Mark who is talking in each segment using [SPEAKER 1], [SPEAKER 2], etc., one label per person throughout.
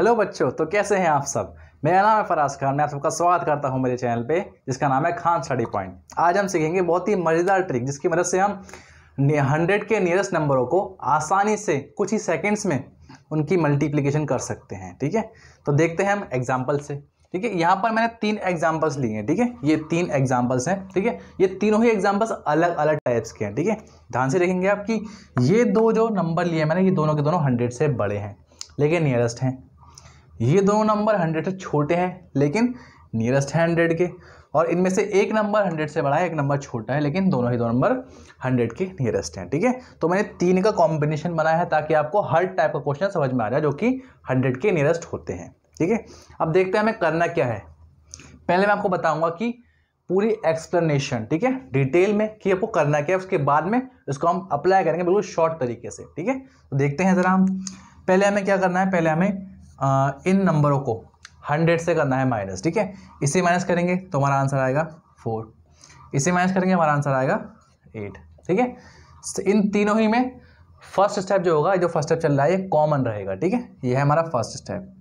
[SPEAKER 1] hello बच्चों तो कैसे हैं आप सब मेरा नाम है फराज खान मैं आप सबका स्वागत करता हूं मेरे चैनल पे जिसका नाम है खान स्टडी पॉइंट आज हम सीखेंगे बहुत ही मज़ेदार ट्रिक जिसकी मदद से हम हंड्रेड के नियरेस्ट नंबरों को आसानी से कुछ ही सेकेंड्स में उनकी मल्टीप्लीकेशन कर सकते हैं ठीक है तो देखते हैं हम एग्जाम्पल से ठीक है यहाँ पर मैंने तीन एग्जाम्पल्स लिए हैं ठीक है ये तीन एग्जाम्पल्स हैं ठीक है ये तीनों ही एग्जाम्पल्स अलग अलग टाइप्स के हैं ठीक है ध्यान से देखेंगे आप कि ये दो जो नंबर लिए मैंने ये दोनों के दोनों हंड्रेड से बड़े हैं लेकिन नियरेस्ट हैं ये दोनों नंबर हंड्रेड से छोटे हैं लेकिन नियरेस्ट है हंड्रेड के और इनमें से एक नंबर हंड्रेड से बड़ा है एक नंबर छोटा है लेकिन दोनों ही दो नंबर हंड्रेड के नियरेस्ट हैं ठीक है तो मैंने तीन का कॉम्बिनेशन बनाया है ताकि आपको हर टाइप का क्वेश्चन समझ में आ जाए जो कि हंड्रेड के नियरेस्ट होते हैं ठीक है अब देखते हैं हमें करना क्या है पहले मैं आपको बताऊंगा कि पूरी एक्सप्लेनेशन ठीक है डिटेल में कि आपको करना क्या है उसके बाद में इसको हम अप्लाई करेंगे बिल्कुल शॉर्ट तरीके से ठीक है तो देखते हैं ज़रा हम पहले हमें क्या करना है पहले हमें इन नंबरों को हंड्रेड से करना है माइनस ठीक है इसे माइनस करेंगे तो हमारा आंसर आएगा फोर इसे माइनस करेंगे हमारा आंसर आएगा एट ठीक है इन तीनों ही में फर्स्ट स्टेप जो होगा जो फर्स्ट स्टेप चल रहा है ये कॉमन रहेगा ठीक है ये है हमारा फर्स्ट स्टेप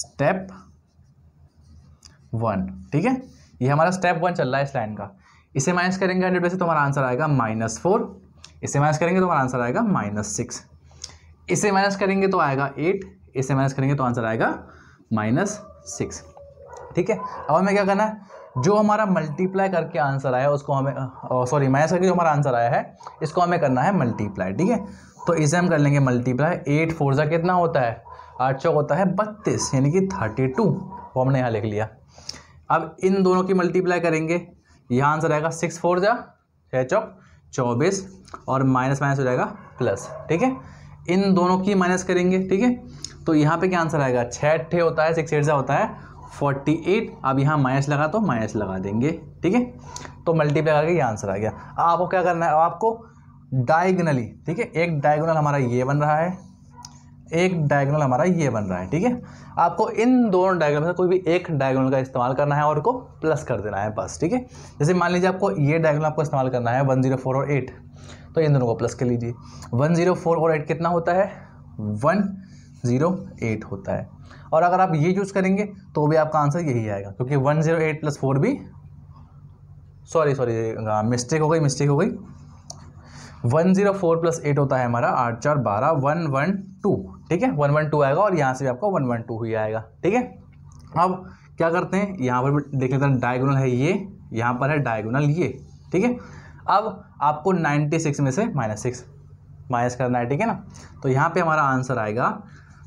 [SPEAKER 1] स्टेप वन ठीक है ये हमारा स्टेप वन चल रहा है इस लाइन का इसे माइनस करेंगे हंड्रेड पे से तो हमारा आंसर आएगा माइनस फोर इसे माइनस करेंगे तो हमारा आंसर आएगा माइनस सिक्स इसे माइनस करेंगे तो आएगा एट इससे माइनस करेंगे तो आंसर आएगा माइनस सिक्स ठीक है अब हमें क्या करना है जो हमारा मल्टीप्लाई करके आंसर आया उसको हमें सॉरी माइनस करके जो हमारा आंसर आया है इसको हमें करना है मल्टीप्लाई ठीक है तो इसे हम कर लेंगे मल्टीप्लाई एट फोर ज़ा कितना होता है आठ चौक होता है बत्तीस यानी कि थर्टी टू वो हमने यहाँ लिख लिया अब इन दोनों की मल्टीप्लाई करेंगे यहाँ आंसर आएगा सिक्स फोर ज़ा छः चौक चौबीस और माइनस माइनस हो जाएगा प्लस ठीक है इन दोनों की माइनस करेंगे ठीक है तो यहाँ पे क्या आंसर आएगा छः अट्ठे होता है सिक्स एट सा होता है फोर्टी एट अब यहाँ माइनस लगा तो माइनस लगा देंगे ठीक है तो मल्टीप्लाई करके ये आंसर आ गया अब आपको क्या करना है आपको डायगनली ठीक है एक डायगोनल हमारा ये बन रहा है एक डायगोनल हमारा ये बन रहा है ठीक है आपको इन दोनों डायगोनल में से कोई भी एक डायगोनल का इस्तेमाल करना है और उसको प्लस कर देना है बस ठीक है जैसे मान लीजिए आपको ये डायगोनल आपको इस्तेमाल करना है वन जीरो फोर और एट तो इन दोनों को प्लस कर लीजिए वन जीरो फोर और एट कितना होता है वन ज़ीरो एट होता है और अगर आप ये यूज़ करेंगे तो भी आपका आंसर यही आएगा क्योंकि one zero eight plus four भी सॉरी सॉरी मिस्टेक हो गई मिस्टेक हो गई one zero four plus eight होता है हमारा आठ चार बारह वन वन टू ठीक है वन वन टू आएगा और यहाँ से भी आपका वन वन टू ही आएगा ठीक है अब क्या करते हैं यहाँ पर देख लेते हैं डायगोनल है ये यहाँ पर है डायगोनल ये ठीक है अब आपको नाइन्टी सिक्स में से माइनस सिक्स माइनस करना है ठीक है ना तो यहाँ पे हमारा आंसर आएगा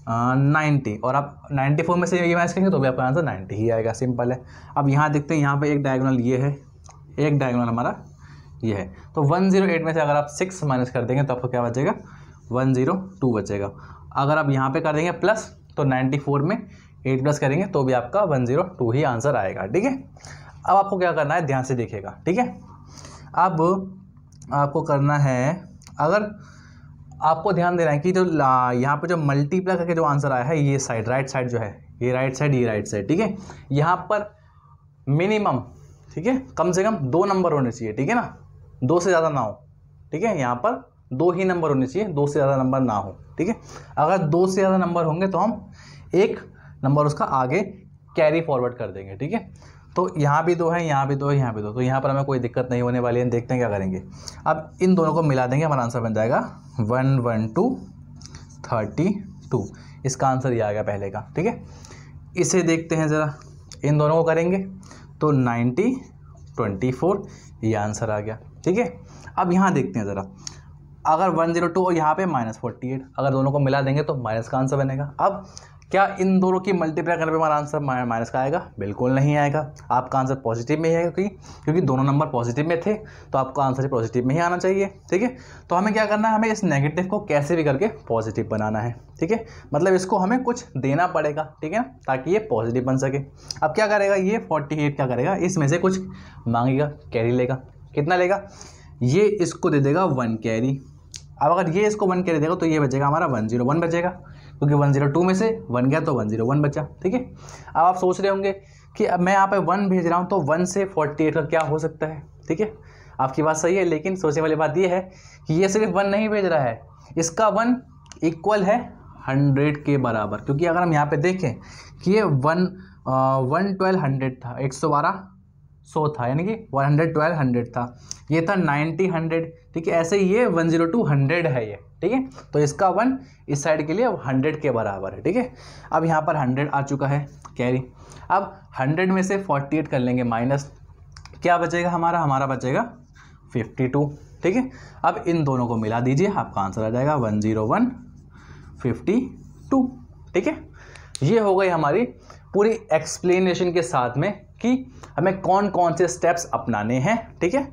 [SPEAKER 1] नाइन्टी और आप नाइन्टी फोर में से ये मैच करेंगे तो भी आपका आंसर नाइन्टी ही आएगा सिंपल है अब यहाँ देखते हैं यहाँ पे एक डायगोनल ये है एक डायगोनल हमारा ये है तो वन जीरो एट में से अगर आप सिक्स माइनस कर देंगे तो आपको क्या बचेगा वन जीरो टू बचेगा अगर आप यहाँ पे कर देंगे प्लस तो नाइन्टी फोर में एट प्लस करेंगे तो भी आपका वन जीरो टू ही आंसर आएगा ठीक है अब आपको क्या करना है ध्यान से देखेगा ठीक है अब आपको करना है अगर आपको ध्यान देना है कि जो यहाँ पर जो मल्टीप्लाई करके जो आंसर आया है ये साइड राइट साइड जो है ये राइट साइड ये राइट साइड ठीक है यहाँ पर मिनिमम ठीक है कम से कम दो नंबर होने चाहिए ठीक है ना दो से ज़्यादा ना हो ठीक है यहाँ पर दो ही नंबर होने चाहिए दो से ज़्यादा नंबर ना हो ठीक है अगर दो से ज़्यादा नंबर होंगे तो हम एक नंबर उसका आगे कैरी फॉरवर्ड कर देंगे ठीक है तो यहाँ भी दो है यहाँ भी दो है यहाँ भी दो तो यहाँ पर हमें कोई दिक्कत नहीं होने वाली है देखते हैं क्या करेंगे अब इन दोनों को मिला देंगे हमारा आंसर बन जाएगा one one two thirty two इसका आंसर ये आ गया पहले का ठीक है इसे देखते हैं ज़रा इन दोनों को करेंगे तो नाइन्टी ट्वेंटी फोर ये आंसर आ गया ठीक है अब यहाँ देखते हैं ज़रा अगर वन जीरो टू और यहाँ पे माइनस फोर्टी एट अगर दोनों को मिला देंगे तो माइनस का आंसर बनेगा अब क्या इन दोनों की मल्टीप्लाई करने पर हमारा आंसर माइनस का आएगा बिल्कुल नहीं आएगा आपका आंसर पॉजिटिव में ही आएगा क्योंकि क्योंकि दोनों नंबर पॉजिटिव में थे तो आपका आंसर ही पॉजिटिव में ही आना चाहिए ठीक है तो हमें क्या करना है हमें इस नेगेटिव को कैसे भी करके पॉजिटिव बनाना है ठीक है मतलब इसको हमें कुछ देना पड़ेगा ठीक है ताकि ये पॉजिटिव बन सके अब क्या करेगा ये फोर्टी एट क्या करेगा इसमें से कुछ मांगेगा कैरी लेगा कितना लेगा ये इसको दे देगा वन कैरी अब अगर ये इसको वन कैरी देगा तो ये बचेगा हमारा वन जीरो वन बचेगा क्योंकि वन जीरो टू में से वन गया तो वन जीरो वन बचा ठीक है अब आप सोच रहे होंगे कि अब मैं यहाँ पे वन भेज रहा हूँ तो वन से फोर्टी एट का क्या हो सकता है ठीक है आपकी बात सही है लेकिन सोचने वाली बात यह है कि ये सिर्फ वन नहीं भेज रहा है इसका वन इक्वल है हंड्रेड के बराबर क्योंकि अगर हम यहाँ पे देखें कि ये वन वन ट्वेल्व हंड्रेड था एक सौ बारह सौ था यानी कि वन हंड्रेड ट्वेल्व हंड्रेड था ये था नाइन्टी हंड्रेड ठीक है ऐसे ये वन ज़ीरो टू हंड्रेड है ये ठीक है तो इसका वन इस साइड के लिए अब हंड्रेड के बराबर है ठीक है अब यहाँ पर हंड्रेड आ चुका है कैरी अब हंड्रेड में से फोर्टी एट कर लेंगे माइनस क्या बचेगा हमारा हमारा बचेगा फिफ्टी टू ठीक है अब इन दोनों को मिला दीजिए आपका आंसर आ जाएगा one zero one fifty two ठीक है ये हो गई हमारी पूरी एक्सप्लेनेशन के साथ में कि हमें कौन कौन से स्टेप्स अपनाने हैं ठीक है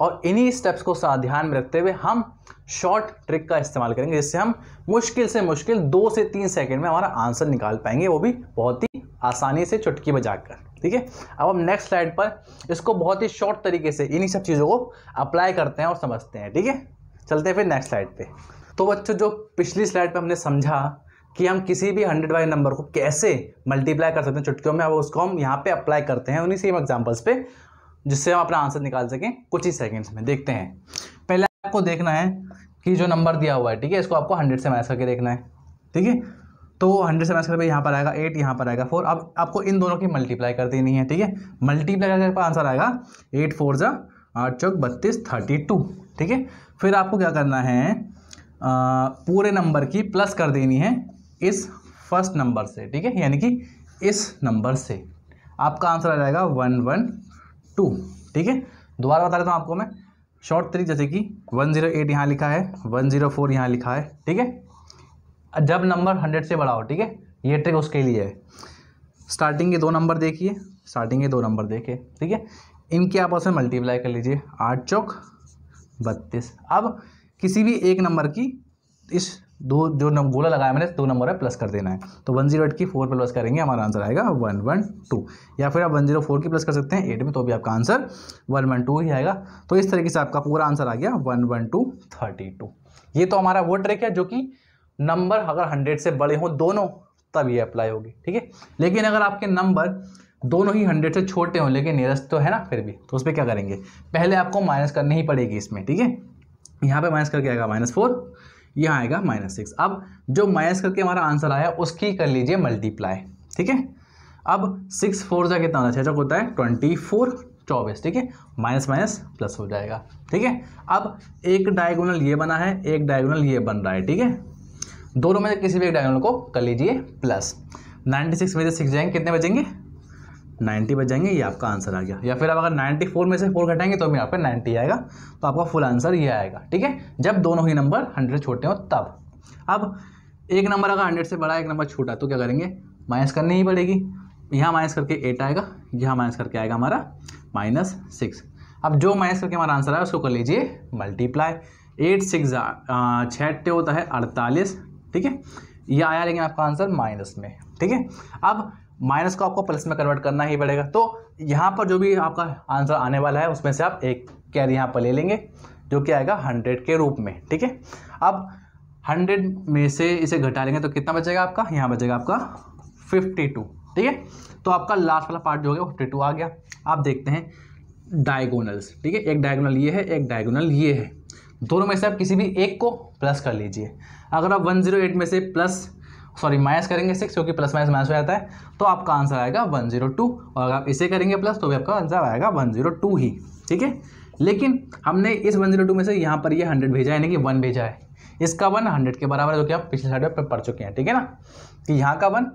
[SPEAKER 1] और इन्हीं स्टेप्स को ध्यान में रखते हुए हम शॉर्ट ट्रिक का इस्तेमाल करेंगे जिससे हम मुश्किल से मुश्किल दो से तीन सेकंड में हमारा आंसर निकाल पाएंगे वो भी बहुत ही आसानी से चुटकी बजाकर ठीक है अब हम नेक्स्ट स्लाइड पर इसको बहुत ही शॉर्ट तरीके से इन्हीं सब चीज़ों को अप्लाई करते हैं और समझते हैं ठीक है चलते हैं फिर नेक्स्ट स्लाइड पे तो बच्चों जो पिछली स्लाइड पे हमने समझा कि हम किसी भी हंड्रेड वाले नंबर को कैसे मल्टीप्लाई कर सकते हैं चुटकियों में अब उसको हम यहाँ पे अप्लाई करते हैं उन्हीं सेम एग्जाम्पल्स पे जिससे हम अपना आंसर निकाल सकें कुछ ही सेकेंड्स में देखते हैं पहले आपको देखना है कि जो नंबर दिया हुआ है ठीक है इसको आपको हंड्रेड से मैच करके देखना है ठीक है तो हंड्रेड से मैच करके यहाँ पर आएगा एट यहाँ पर आएगा फोर अब आपको इन दोनों की मल्टीप्लाई कर देनी है ठीक है मल्टीप्लाई करके आपका आंसर आएगा एट फोर ज़ा आठ चौक बत्तीस थर्टी टू ठीक है फिर आपको क्या करना है आ, पूरे नंबर की प्लस कर देनी है इस फर्स्ट नंबर से ठीक है यानी कि इस नंबर से आपका आंसर आ जाएगा वन वन टू ठीक है दोबारा बता देता हूँ आपको मैं शॉर्ट थ्री जैसे कि वन जीरो एट यहाँ लिखा है वन जीरो फोर यहाँ लिखा है ठीक है जब नंबर हंड्रेड से बड़ा हो ठीक है ये ट्रिक उसके लिए है स्टार्टिंग के दो नंबर देखिए स्टार्टिंग के दो नंबर देखिए ठीक है इनके आप उसमें मल्टीप्लाई कर लीजिए आठ चौक बत्तीस अब किसी भी एक नंबर की इस दो जो नंबर गोला लगाया मैंने दो नंबर है प्लस कर देना है तो वन जीरो एट की फोर प्लस करेंगे हमारा आंसर आएगा वन वन टू या फिर आप वन जीरो फोर की प्लस कर सकते हैं एट में तो भी आपका आंसर वन वन टू ही आएगा तो इस तरीके से आपका पूरा आंसर आ गया one one two thirty two ये तो हमारा वो ट्रिक है जो कि नंबर अगर हंड्रेड से बड़े हों दोनों तब ये अप्लाई होगी ठीक है लेकिन अगर आपके नंबर दोनों ही हंड्रेड से छोटे हों लेकिन नियरेस्ट तो है ना फिर भी तो उस पर क्या करेंगे पहले आपको माइनस करनी ही पड़ेगी इसमें ठीक है यहाँ पे माइनस करके आएगा माइनस फोर ये आएगा माइनस सिक्स अब जो माइनस करके हमारा आंसर आया उसकी कर लीजिए मल्टीप्लाई ठीक है अब सिक्स फोर जा कितना होता है छः होता है ट्वेंटी फोर चौबीस ठीक है माइनस माइनस प्लस हो जाएगा ठीक है अब एक डायगोनल ये बना है एक डायगोनल ये बन रहा है ठीक है दोनों में किसी भी एक डायगोनल को कर लीजिए प्लस नाइन्टी सिक्स में से सिक्स जाएंगे कितने बचेंगे 90 बच जाएंगे ये आपका आंसर आ गया या फिर आप अगर 94 में से फोर घटाएंगे तो भी यहाँ पे 90 आएगा तो आपका फुल आंसर ये आएगा ठीक है जब दोनों ही नंबर 100 छोटे हो तब अब एक नंबर अगर 100 से बड़ा एक नंबर छोटा तो क्या करेंगे माइनस करनी ही पड़ेगी यहाँ माइनस करके एट आएगा यहाँ माइनस करके आएगा हमारा माइनस सिक्स अब जो माइनस करके हमारा आंसर आया उसको कर लीजिए मल्टीप्लाई एट सिक्स छः होता है अड़तालीस ठीक है ये आया लेकिन आपका आंसर माइनस में ठीक है अब माइनस को आपको प्लस में कन्वर्ट करना ही पड़ेगा तो यहाँ पर जो भी आपका आंसर आने वाला है उसमें से आप एक कैर यहाँ पर ले लेंगे जो कि आएगा हंड्रेड के रूप में ठीक है अब हंड्रेड में से इसे घटा लेंगे तो कितना बचेगा आपका यहाँ बचेगा आपका फिफ्टी टू ठीक है तो आपका लास्ट वाला पार्ट जो हो गया फिफ्टी टू आ गया आप देखते हैं डायगोनल्स ठीक है एक डायगोनल ये है एक डायगोनल ये है दोनों में से आप किसी भी एक को प्लस कर लीजिए अगर आप वन जीरो एट में से प्लस सॉरी माइनस करेंगे सिक्स क्योंकि प्लस माइनस माइनस हो जाता है तो आपका आंसर आएगा वन जीरो टू और अगर आप इसे करेंगे प्लस तो भी आपका आंसर आएगा वन जीरो टू ही ठीक है लेकिन हमने इस वन जीरो टू में से यहाँ पर ये हंड्रेड भेजा है यानी कि वन भेजा है इसका वन हंड्रेड के बराबर है जो कि आप पिछले साइड में पढ़ चुके हैं ठीक है ना कि यहाँ का वन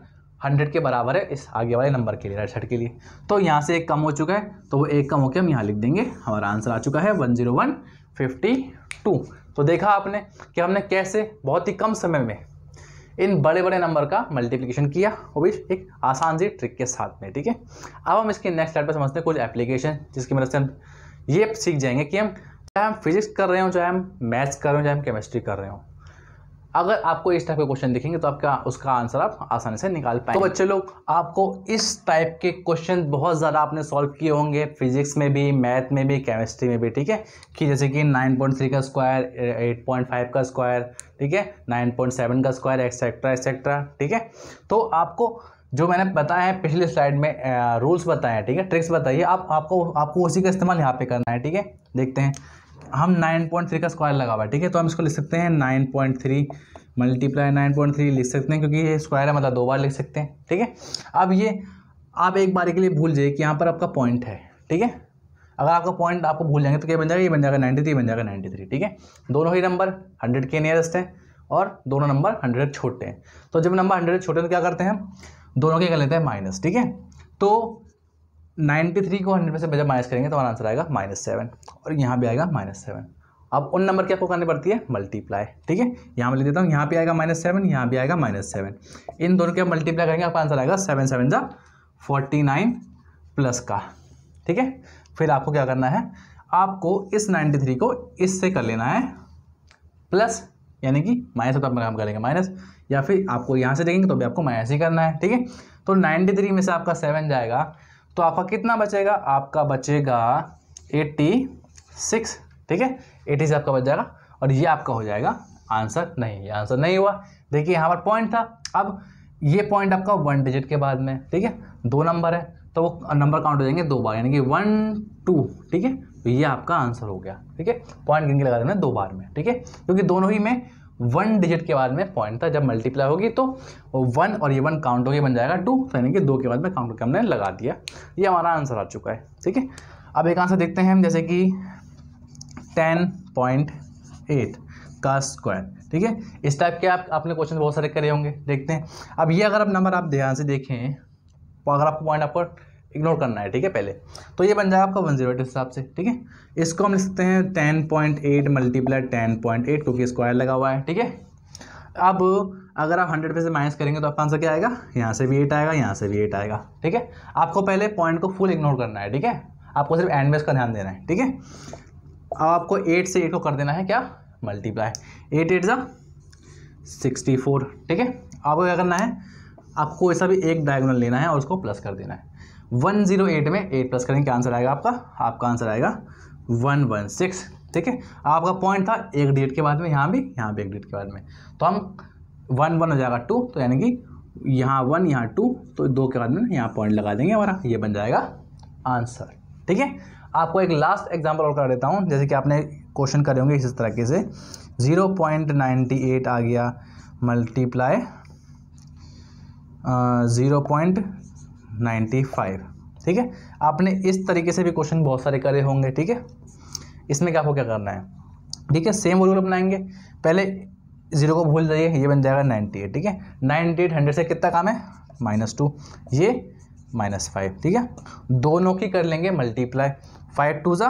[SPEAKER 1] हंड्रेड के बराबर है इस आगे वाले नंबर के लिए राइट साइड के लिए तो यहाँ से एक कम हो चुका है तो वो एक कम होकर हम यहाँ लिख देंगे हमारा आंसर आ चुका है one zero one fifty two तो देखा आपने कि हमने कैसे बहुत ही कम समय में इन बड़े बड़े नंबर का मल्टीप्लीकेशन किया वो भी एक आसान सी ट्रिक के साथ में ठीक है अब हम इसके नेक्स्ट स्लाइड पर समझते हैं कुछ एप्लीकेशन जिसकी मदद से हम ये सीख जाएंगे कि हम चाहे हम फिजिक्स कर रहे हो चाहे हम मैथ्स कर रहे हो चाहे हम केमिस्ट्री कर रहे हो अगर आपको इस टाइप के क्वेश्चन दिखेंगे तो आपका उसका आंसर आप आसानी से निकाल तो पाएंगे तो बच्चे लोग आपको इस टाइप के क्वेश्चन बहुत ज़्यादा आपने सॉल्व किए होंगे फिजिक्स में भी मैथ में भी केमिस्ट्री में भी ठीक है कि जैसे कि 9.3 का स्क्वायर 8.5 का स्क्वायर ठीक है 9.7 का स्क्वायर एक्सेट्रा एक्सेट्रा ठीक है तो आपको जो मैंने बताया है पिछले स्लाइड में रूल्स बताए हैं ठीक है ट्रिक्स बताइए आप आपको आपको उसी का इस्तेमाल यहाँ पे करना है ठीक है देखते हैं हम 9.3 का स्क्वायर लगा हुआ है ठीक है तो हम इसको लिख सकते हैं 9.3 पॉइंट थ्री मल्टीप्लाई नाइन लिख सकते हैं क्योंकि ये स्क्वायर है मतलब दो बार लिख सकते हैं ठीक है अब ये आप एक बार के लिए भूल जाइए कि यहाँ पर आपका पॉइंट है ठीक है अगर आपका पॉइंट आपको भूल जाएंगे तो क्या बन जाएगा ये बन जाएगा नाइन्टी थ्री बन जाएगा नाइन्टी थ्री ठीक है दोनों ही नंबर हंड्रेड के नियरेस्ट हैं और दोनों नंबर हंड्रेड छोटे हैं तो जब नंबर हंड्रेड छोटे हैं तो क्या करते हैं दोनों के कर लेते हैं माइनस ठीक है तो नाइन्टी थ्री को हंड्रेड में से जब माइनस करेंगे तो हमारा आंसर आएगा माइनस सेवन और यहाँ भी आएगा माइनस सेवन अब उन नंबर की आपको करनी पड़ती है मल्टीप्लाई ठीक है यहाँ मैं लिख देता हूँ यहाँ पे आएगा माइनस सेवन यहाँ भी आएगा माइनस सेवन इन दोनों के आप मल्टीप्लाई करेंगे आपका आंसर आएगा सेवन सेवन जा फोर्टी नाइन प्लस का ठीक है फिर आपको क्या करना है आपको इस नाइन्टी थ्री को इससे कर लेना है प्लस यानी कि माइनस तो आप काम करेंगे माइनस या फिर आपको यहाँ से देखेंगे तो भी आपको माइनस ही करना है ठीक है तो नाइन्टी थ्री में से आपका सेवन जाएगा तो आपका कितना बचेगा आपका बचेगा एट्टी सिक्स ठीक है एटी से आपका बच जाएगा और ये आपका हो जाएगा आंसर नहीं ये आंसर नहीं हुआ देखिए यहाँ पर पॉइंट था अब ये पॉइंट आपका वन डिजिट के बाद में ठीक है दो नंबर है तो वो नंबर काउंट हो जाएंगे दो बार यानी कि वन टू ठीक है तो ये आपका आंसर हो गया ठीक है पॉइंट गिन के लगा देना दो बार में ठीक है क्योंकि दोनों ही में वन डिजिट के बाद में पॉइंट था जब मल्टीप्लाई होगी तो वन और ये वन काउंट होकर बन जाएगा टू यानी कि दो के बाद में काउंट होकर हमने लगा दिया ये हमारा आंसर आ चुका है ठीक है अब एक आंसर देखते हैं हम जैसे कि टेन पॉइंट एट का स्क्वायर ठीक है इस टाइप के आप आपने क्वेश्चन बहुत सारे करे होंगे देखते हैं अब ये अगर आप नंबर आप ध्यान से देखें अगर आपको पॉइंट आपको इग्नोर करना है ठीक है पहले तो ये बन जाए आपका वन जीरो हिसाब से ठीक है इसको हम लिख सकते हैं ten point eight multiply ten point eight क्योंकि स्क्वायर लगा हुआ है ठीक है अब अगर आप हंड्रेड पे से माइनस करेंगे तो आपका आंसर क्या आएगा यहाँ से भी एट आएगा यहाँ से भी एट आएगा ठीक है आपको पहले पॉइंट को फुल इग्नोर करना है ठीक है आपको सिर्फ एंड बेस का ध्यान देना है ठीक है अब आपको एट से एट को कर देना है क्या मल्टीप्लाई एट एट ज़ा सिक्सटी फोर ठीक है आपको क्या करना है आपको ऐसा भी एक डायगोनल लेना है और उसको प्लस कर देना है वन जीरो एट में एट प्लस करेंगे क्या आंसर आएगा आपका आपका आंसर आएगा वन वन सिक्स ठीक है आपका पॉइंट था एक डेट के बाद में यहाँ भी यहाँ भी एक डेट के बाद में तो हम वन वन हो जाएगा टू तो यानी कि यहाँ वन यहाँ टू तो दो के बाद में यहाँ पॉइंट लगा देंगे हमारा ये बन जाएगा आंसर ठीक है आपको एक लास्ट एग्जाम्पल और कर देता हूँ जैसे कि आपने क्वेश्चन करे होंगे इस तरीके से ज़ीरो पॉइंट नाइन्टी एट आ गया multiply zero point ninety five ठीक है आपने इस तरीके से भी क्वेश्चन बहुत सारे करे होंगे ठीक है इसमें क्या आपको क्या करना है ठीक है सेम रूल अपनाएंगे पहले जीरो को भूल जाइए ये बन जाएगा नाइन्टी एट ठीक है नाइन्टी एट हंड्रेड से कितना काम है माइनस टू ये माइनस फाइव ठीक है दोनों की कर लेंगे मल्टीप्लाई फाइव टू ज़ा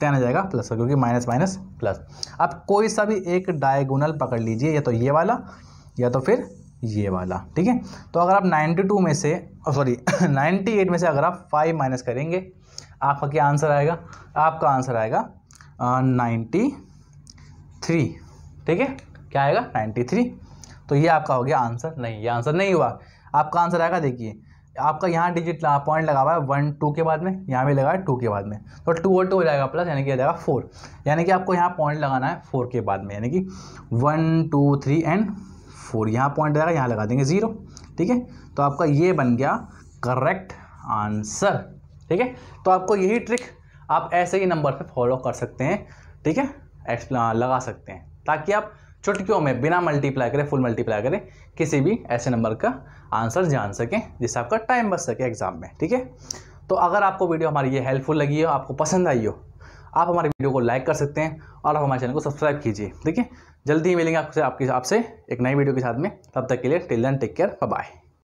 [SPEAKER 1] टेन आ जाएगा प्लस क्योंकि माइनस माइनस प्लस आप कोई सा भी एक डायगोनल पकड़ लीजिए या तो ये वाला या तो फिर ये वाला ठीक है तो अगर आप 92 में से सॉरी 98 में से अगर आप 5 माइनस करेंगे आपका क्या आंसर आएगा आपका आंसर आएगा नाइन्टी थ्री ठीक है क्या आएगा नाइन्टी थ्री तो ये आपका हो गया आंसर नहीं ये आंसर नहीं हुआ आपका आंसर आएगा देखिए आपका यहाँ डिजिट पॉइंट लगा हुआ है वन टू के बाद में यहाँ भी लगा है टू के बाद में तो टू और टू हो जाएगा प्लस यानी कि आ जाएगा फोर यानी कि आपको यहाँ पॉइंट लगाना है फोर के बाद में यानी कि one two three and four यहाँ पॉइंट जाएगा यहाँ लगा देंगे ज़ीरो ठीक है तो आपका ये बन गया करेक्ट आंसर ठीक है तो आपको यही ट्रिक आप ऐसे ही नंबर पे फॉलो कर सकते हैं ठीक है एक्सप्ला लगा सकते हैं ताकि आप चुटकियों में बिना मल्टीप्लाई करें फुल मल्टीप्लाई करें किसी भी ऐसे नंबर का आंसर जान सकें जिससे आपका टाइम बच सके एग्ज़ाम में ठीक है तो अगर आपको वीडियो हमारी ये हेल्पफुल लगी हो आपको पसंद आई हो आप हमारे वीडियो को लाइक कर सकते हैं और आप हमारे चैनल को सब्सक्राइब कीजिए ठीक है जल्दी ही मिलेंगे आपसे आपकी आपसे एक नई वीडियो के साथ में तब तक के लिए till then take care bye